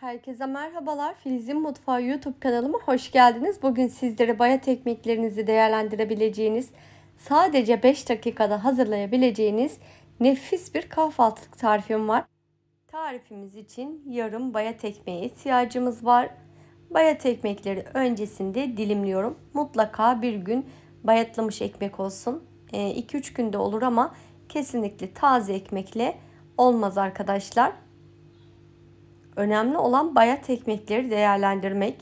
Herkese merhabalar. Filiz'in Mutfağı YouTube kanalıma hoş geldiniz. Bugün sizlere bayat ekmeklerinizi değerlendirebileceğiniz, sadece 5 dakikada hazırlayabileceğiniz nefis bir kahvaltılık tarifim var. Tarifimiz için yarım bayat ekmeğe ihtiyacımız var. Bayat ekmekleri öncesinde dilimliyorum. Mutlaka bir gün bayatlamış ekmek olsun. 2-3 ee, günde olur ama kesinlikle taze ekmekle olmaz arkadaşlar. Önemli olan bayat ekmekleri değerlendirmek.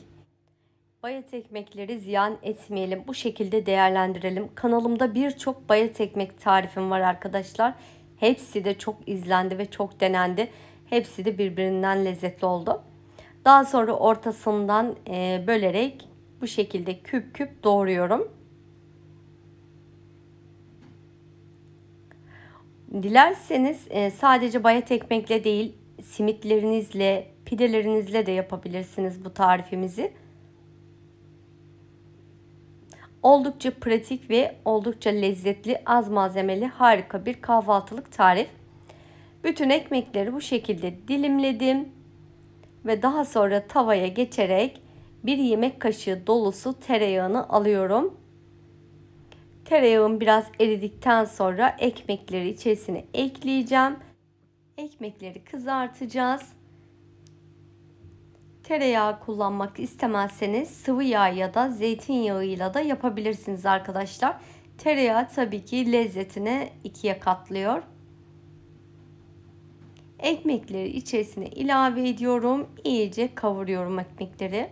Bayat ekmekleri ziyan etmeyelim. Bu şekilde değerlendirelim. Kanalımda birçok bayat ekmek tarifim var arkadaşlar. Hepsi de çok izlendi ve çok denendi. Hepsi de birbirinden lezzetli oldu. Daha sonra ortasından e, bölerek bu şekilde küp küp doğruyorum. Dilerseniz e, sadece bayat ekmekle değil simitlerinizle, pidelerinizle de yapabilirsiniz bu tarifimizi. Oldukça pratik ve oldukça lezzetli, az malzemeli harika bir kahvaltılık tarif. Bütün ekmekleri bu şekilde dilimledim ve daha sonra tavaya geçerek bir yemek kaşığı dolusu tereyağını alıyorum. Tereyağım biraz eridikten sonra ekmekleri içerisine ekleyeceğim Ekmekleri kızartacağız. Tereyağı kullanmak istemezseniz sıvı yağ ya da zeytinyağıyla da yapabilirsiniz arkadaşlar. Tereyağı tabii ki lezzetini ikiye katlıyor. Ekmekleri içerisine ilave ediyorum. İyice kavuruyorum ekmekleri.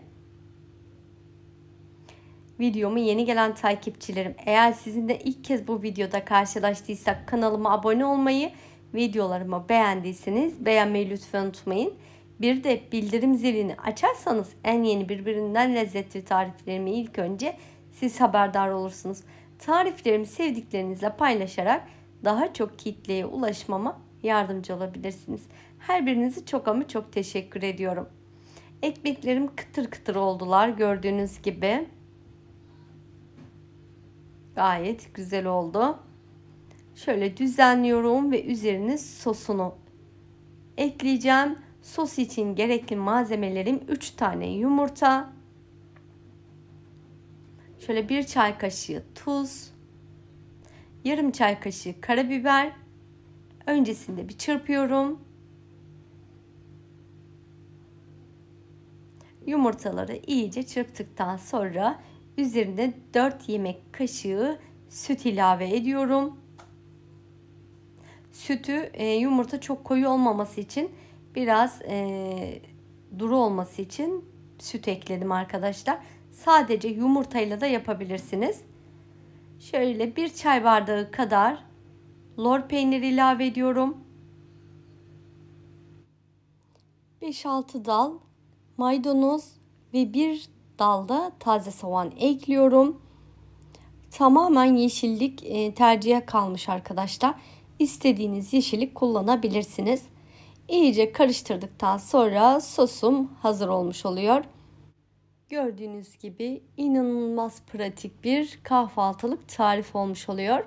Videomu yeni gelen takipçilerim eğer sizin de ilk kez bu videoda karşılaştıysak kanalıma abone olmayı videolarımı beğendiyseniz beğenmeyi lütfen unutmayın. Bir de bildirim zilini açarsanız en yeni birbirinden lezzetli tariflerimi ilk önce siz haberdar olursunuz. Tariflerimi sevdiklerinizle paylaşarak daha çok kitleye ulaşmama yardımcı olabilirsiniz. Her birinizi çok ama çok teşekkür ediyorum. Ekmeklerim kıtır kıtır oldular gördüğünüz gibi. Gayet güzel oldu şöyle düzenliyorum ve üzerine sosunu ekleyeceğim. Sos için gerekli malzemelerim 3 tane yumurta. Şöyle 1 çay kaşığı tuz. Yarım çay kaşığı karabiber. Öncesinde bir çırpıyorum. Yumurtaları iyice çırptıktan sonra üzerine 4 yemek kaşığı süt ilave ediyorum sütü e, yumurta çok koyu olmaması için biraz e, duru olması için süt ekledim arkadaşlar. Sadece yumurtayla da yapabilirsiniz. Şöyle bir çay bardağı kadar lor peyniri ilave ediyorum. 5-6 dal maydanoz ve bir dal da taze soğan ekliyorum. Tamamen yeşillik e, tercihe kalmış arkadaşlar istediğiniz yeşillik kullanabilirsiniz. İyice karıştırdıktan sonra sosum hazır olmuş oluyor. Gördüğünüz gibi inanılmaz pratik bir kahvaltılık tarif olmuş oluyor.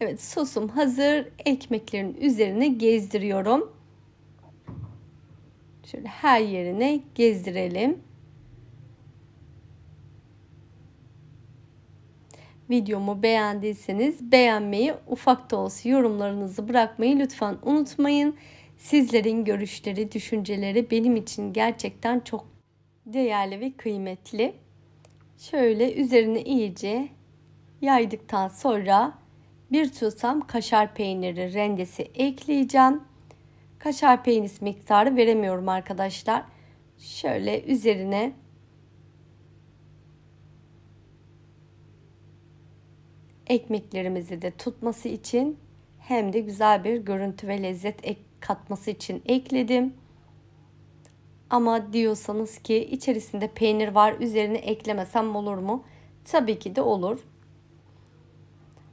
Evet sosum hazır. Ekmeklerin üzerine gezdiriyorum. Şöyle her yerine gezdirelim. Videomu beğendiyseniz beğenmeyi, ufak da olsa yorumlarınızı bırakmayı lütfen unutmayın. Sizlerin görüşleri, düşünceleri benim için gerçekten çok değerli ve kıymetli. Şöyle üzerine iyice yaydıktan sonra bir tutam kaşar peyniri rendesi ekleyeceğim. Kaşar peynir miktarı veremiyorum arkadaşlar. Şöyle üzerine ekmeklerimizi de tutması için hem de güzel bir görüntü ve lezzet ek katması için ekledim. Ama diyorsanız ki içerisinde peynir var üzerine eklemesem olur mu? Tabii ki de olur.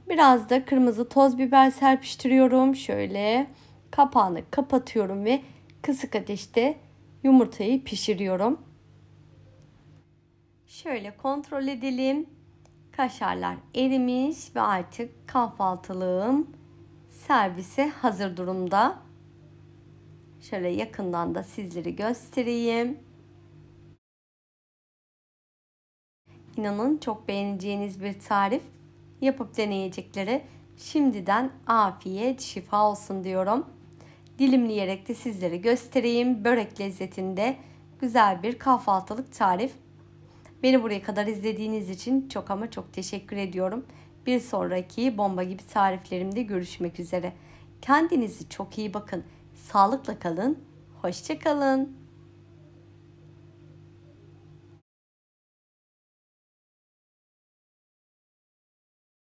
Biraz da kırmızı toz biber serpiştiriyorum. Şöyle kapağını kapatıyorum ve kısık ateşte yumurtayı pişiriyorum. Şöyle kontrol edelim. Kaşarlar erimiş ve artık kahvaltılığım servise hazır durumda. Şöyle yakından da sizlere göstereyim. İnanın çok beğeneceğiniz bir tarif. Yapıp deneyecekleri şimdiden afiyet, şifa olsun diyorum. Dilimleyerek de sizlere göstereyim. Börek lezzetinde güzel bir kahvaltılık tarif. Beni buraya kadar izlediğiniz için çok ama çok teşekkür ediyorum. Bir sonraki bomba gibi tariflerimde görüşmek üzere. Kendinizi çok iyi bakın. Sağlıkla kalın. Hoşçakalın.